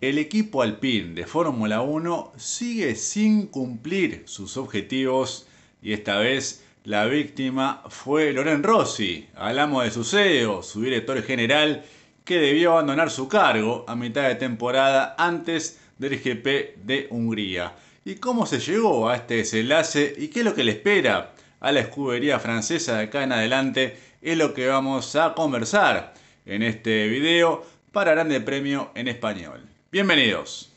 El equipo Alpine de Fórmula 1 sigue sin cumplir sus objetivos y esta vez la víctima fue Loren Rossi, al amo de su CEO, su director general, que debió abandonar su cargo a mitad de temporada antes del GP de Hungría. ¿Y cómo se llegó a este desenlace y qué es lo que le espera a la escudería francesa de acá en adelante? Es lo que vamos a conversar en este video para Grande Premio en Español. Bienvenidos.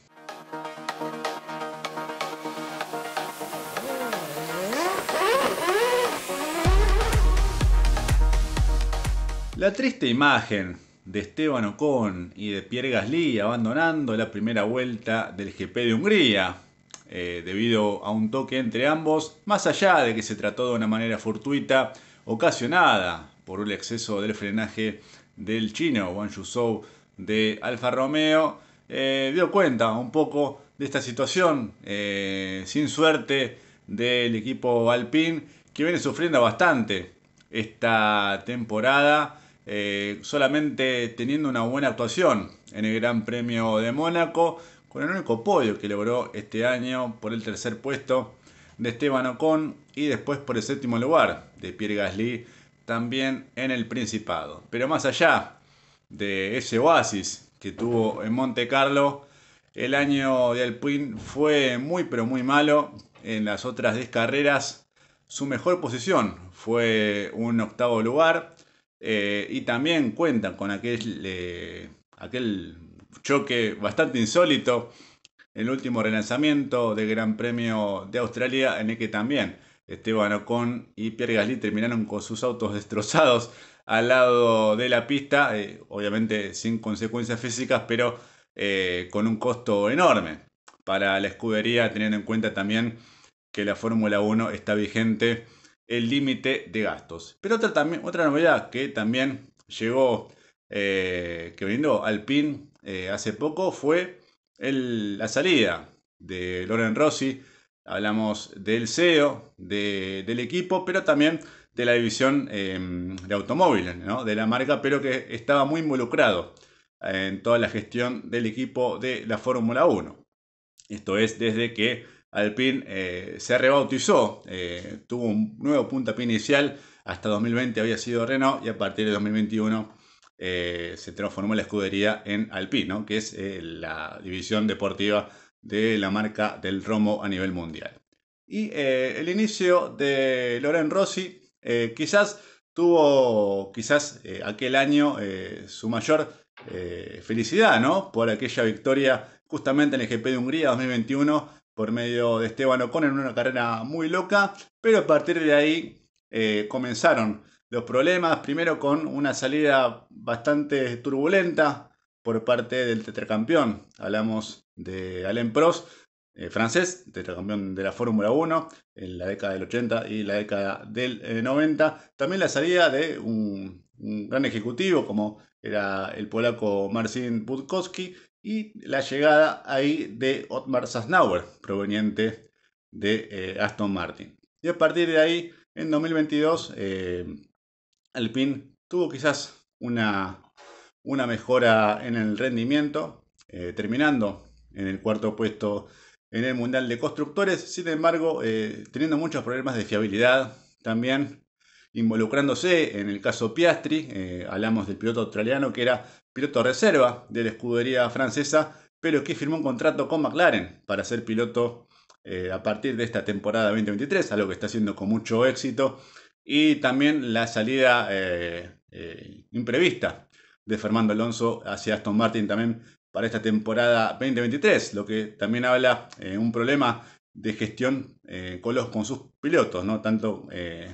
La triste imagen de Esteban Ocon y de Pierre Gasly abandonando la primera vuelta del GP de Hungría eh, debido a un toque entre ambos, más allá de que se trató de una manera fortuita ocasionada por el exceso del frenaje del chino Wang Yuzhou de Alfa Romeo, eh, dio cuenta un poco de esta situación eh, sin suerte del equipo Alpine que viene sufriendo bastante esta temporada, eh, solamente teniendo una buena actuación en el Gran Premio de Mónaco, con el único podio que logró este año por el tercer puesto de Esteban Ocon y después por el séptimo lugar de Pierre Gasly también en el Principado. Pero más allá de ese oasis que tuvo en Monte Carlo. El año de Alpine fue muy pero muy malo. En las otras 10 carreras su mejor posición fue un octavo lugar. Eh, y también cuenta con aquel, eh, aquel choque bastante insólito. El último relanzamiento del Gran Premio de Australia en el que también Esteban Ocon y Pierre Gasly terminaron con sus autos destrozados al lado de la pista, eh, obviamente sin consecuencias físicas, pero eh, con un costo enorme para la escudería, teniendo en cuenta también que la Fórmula 1 está vigente el límite de gastos. Pero otra, también, otra novedad que también llegó, eh, que que al pin hace poco, fue la salida de Loren Rossi Hablamos del CEO del equipo, pero también de la división em, de automóviles, de la marca, pero que estaba muy involucrado eh, en toda la gestión del equipo de la Fórmula 1. Esto es desde que Alpine eh, se rebautizó, eh, tuvo un nuevo puntapié inicial, hasta 2020 había sido Renault y a partir de 2021 se transformó la escudería en Alpine, que es la división deportiva de la marca del Romo a nivel mundial. Y eh, el inicio de Loren Rossi eh, quizás tuvo quizás eh, aquel año su mayor felicidad, ¿no? Por aquella victoria justamente en el GP de Hungría 2021 por medio de Esteban Ocon en una carrera muy loca, pero a partir de ahí comenzaron los problemas, primero con una salida bastante turbulenta por parte del tetracampeón, hablamos de Alain Prost, eh, francés, tetracampeón de la Fórmula 1 en la década del 80 y la década del 90. Eh, También la salida de un, gran ejecutivo como era el polaco Marcin Budkowski y la llegada ahí de Otmar Sasnauer, proveniente de eh, Aston Martin. Y a partir de ahí, en 2022, eh, Alpine tuvo quizás una, una mejora en el rendimiento, terminando en el cuarto puesto en el Mundial de Constructores, sin embargo, eh, teniendo muchos problemas de fiabilidad también involucrándose en el caso Piastri, eh, hablamos del piloto australiano que era piloto reserva de la escudería francesa, pero que firmó un contrato con McLaren para ser piloto eh, a partir de esta temporada 2023, algo que está haciendo con mucho éxito, y también la salida imprevista de Fernando Alonso hacia Aston Martin también para esta temporada 2023, lo que también habla de eh, un problema de gestión eh, con, sus pilotos, ¿no? tanto eh,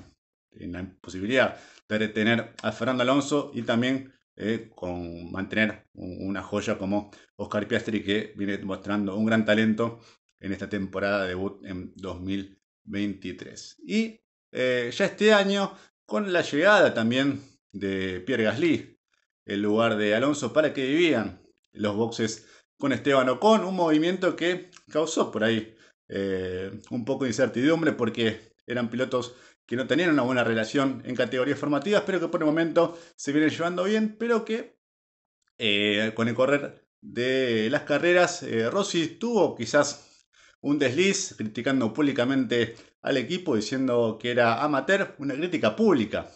en la posibilidad de retener a Fernando Alonso y también con mantener una joya como Oscar Piastri que viene mostrando un gran talento en esta temporada de debut en 2023. Y ya este año, con la llegada también de Pierre Gasly, el lugar de Alonso para que vivían los boxes con Esteban Ocon, un movimiento que causó por ahí eh, un poco de incertidumbre porque eran pilotos que no tenían una buena relación en categorías formativas, pero que por el momento se vienen llevando bien, pero que eh, con el correr de las carreras, eh, Rossi tuvo quizás un desliz criticando públicamente al equipo, diciendo que era amateur, una crítica pública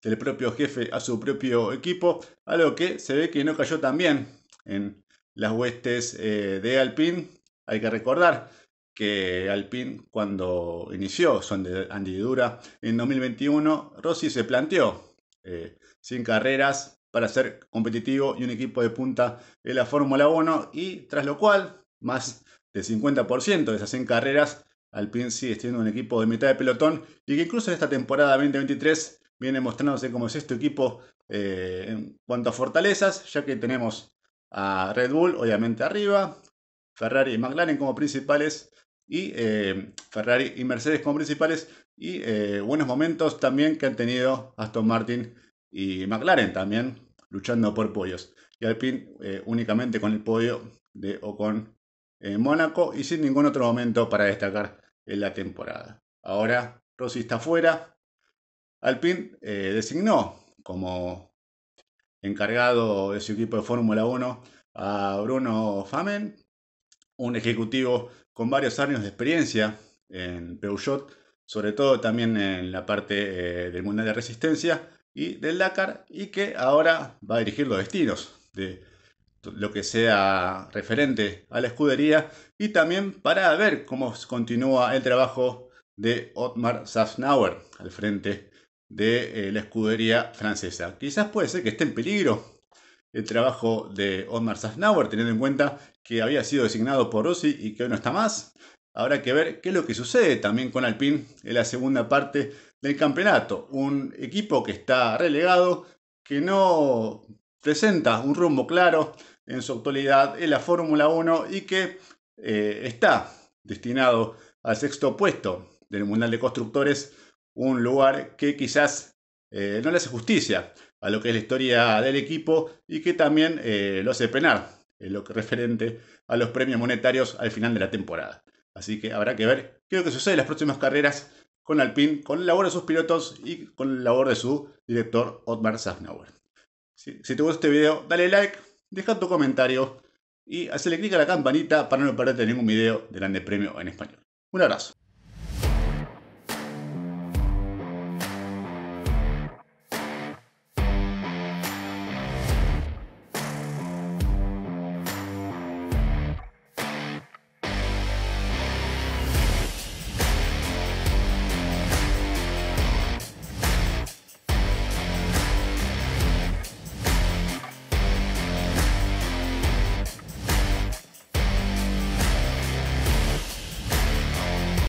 del propio jefe a su propio equipo, algo que se ve que no cayó tan bien en las huestes eh, de Alpine. Hay que recordar que Alpine cuando inició su andidura en 2021, Rossi se planteó 100 eh, carreras para ser competitivo y un equipo de punta en la Fórmula 1 y tras lo cual más del 50% de esas 100 carreras Alpine sigue siendo un equipo de mitad de pelotón y que incluso en esta temporada 2023 viene mostrándose como este equipo eh, en cuanto a fortalezas, ya que tenemos a Red Bull, obviamente arriba, Ferrari y McLaren como principales, y eh, Ferrari y Mercedes como principales, y eh, buenos momentos también que han tenido Aston Martin y McLaren también luchando por pollos. Y Alpine eh, únicamente con el podio de Ocon en Mónaco y sin ningún otro momento para destacar en la temporada. Ahora Rossi está fuera. Alpine designó como encargado de su equipo de Fórmula 1 a Bruno Famen, un ejecutivo con varios años de experiencia en Peugeot, sobre todo también en la parte eh, del Mundial de Resistencia y del Dakar, y que ahora va a dirigir los destinos de lo que sea referente a la escudería y también para ver cómo continúa el trabajo de Otmar Safnauer al frente de eh, la escudería francesa. Quizás puede ser que esté en peligro el trabajo de Omar Sasnauer, teniendo en cuenta que había sido designado por Rossi y que hoy no está más. Habrá que ver qué es lo que sucede también con Alpine en la segunda parte del campeonato. Un equipo que está relegado, que no presenta un rumbo claro en su actualidad en la Fórmula 1 y que eh, está destinado al sexto puesto del Mundial de Constructores un lugar que quizás eh, no le hace justicia a lo que es la historia del equipo y que también eh, lo hace penar, en lo que referente a los premios monetarios al final de la temporada. Así que habrá que ver qué es lo que sucede en las próximas carreras con Alpine, con la labor de sus pilotos y con la labor de su director Otmar Safnauer. Si, te gustó este video, dale like, deja tu comentario y hazle clic a la campanita para no perderte ningún video del Grande Premio en Español. Un abrazo.